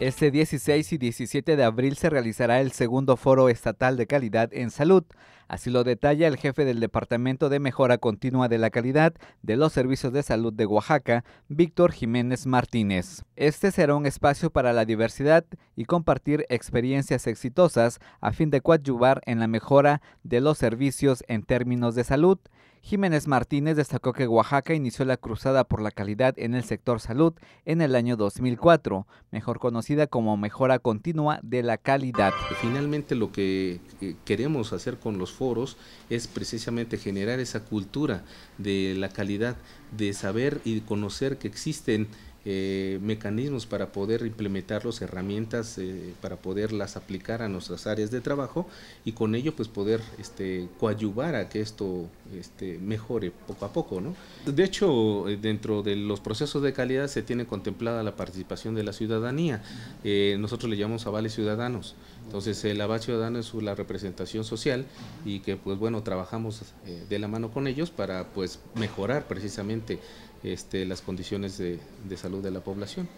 Este 16 y 17 de abril se realizará el segundo foro estatal de calidad en salud. Así lo detalla el jefe del Departamento de Mejora Continua de la Calidad de los Servicios de Salud de Oaxaca, Víctor Jiménez Martínez. Este será un espacio para la diversidad y compartir experiencias exitosas a fin de coadyuvar en la mejora de los servicios en términos de salud. Jiménez Martínez destacó que Oaxaca inició la cruzada por la calidad en el sector salud en el año 2004, mejor conocida como mejora continua de la calidad. Finalmente lo que eh, queremos hacer con los foros es precisamente generar esa cultura de la calidad, de saber y conocer que existen eh, mecanismos para poder implementar las herramientas eh, para poderlas aplicar a nuestras áreas de trabajo y con ello pues poder este, coadyuvar a que esto este, mejore poco a poco. ¿no? De hecho, eh, dentro de los procesos de calidad se tiene contemplada la participación de la ciudadanía. Eh, nosotros le llamamos avales ciudadanos. Entonces, el aval ciudadano es la representación social y que, pues bueno, trabajamos eh, de la mano con ellos para pues mejorar precisamente este, las condiciones de salud de la población.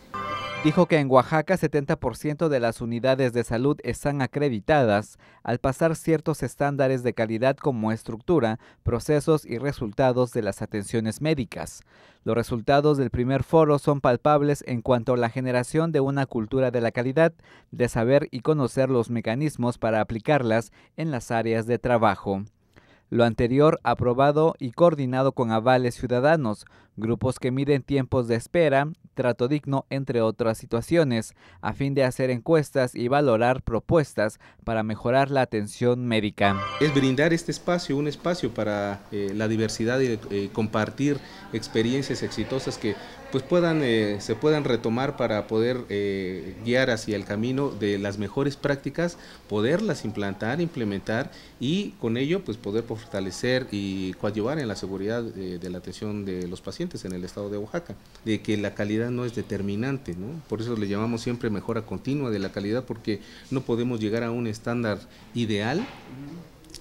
Dijo que en Oaxaca 70% de las unidades de salud están acreditadas al pasar ciertos estándares de calidad como estructura, procesos y resultados de las atenciones médicas. Los resultados del primer foro son palpables en cuanto a la generación de una cultura de la calidad, de saber y conocer los mecanismos para aplicarlas en las áreas de trabajo. Lo anterior aprobado y coordinado con avales ciudadanos, grupos que miden tiempos de espera, trato digno, entre otras situaciones, a fin de hacer encuestas y valorar propuestas para mejorar la atención médica. Es brindar este espacio, un espacio para eh, la diversidad y eh, compartir experiencias exitosas que pues puedan, eh, se puedan retomar para poder guiar hacia el camino de las mejores prácticas, poderlas implantar, implementar y con ello pues poder fortalecer y coadyuvar en la seguridad de la atención de los pacientes en el estado de Oaxaca, de que la calidad no es determinante, Por eso le llamamos siempre mejora continua de la calidad, porque no podemos llegar a un estándar ideal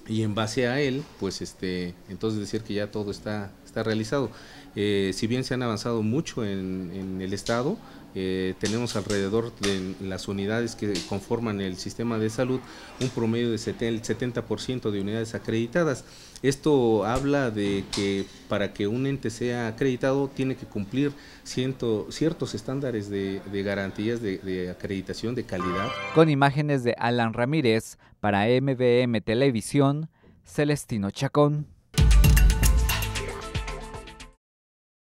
y en base a él, pues este, entonces decir que ya todo está, está realizado. Eh, si bien se han avanzado mucho en, en el estado, tenemos alrededor de las unidades que conforman el sistema de salud un promedio de 70% de unidades acreditadas. Esto habla de que para que un ente sea acreditado tiene que cumplir ciertos estándares de, garantías de, de acreditación de calidad. Con imágenes de Alan Ramírez para MBM Televisión, Celestino Chacón.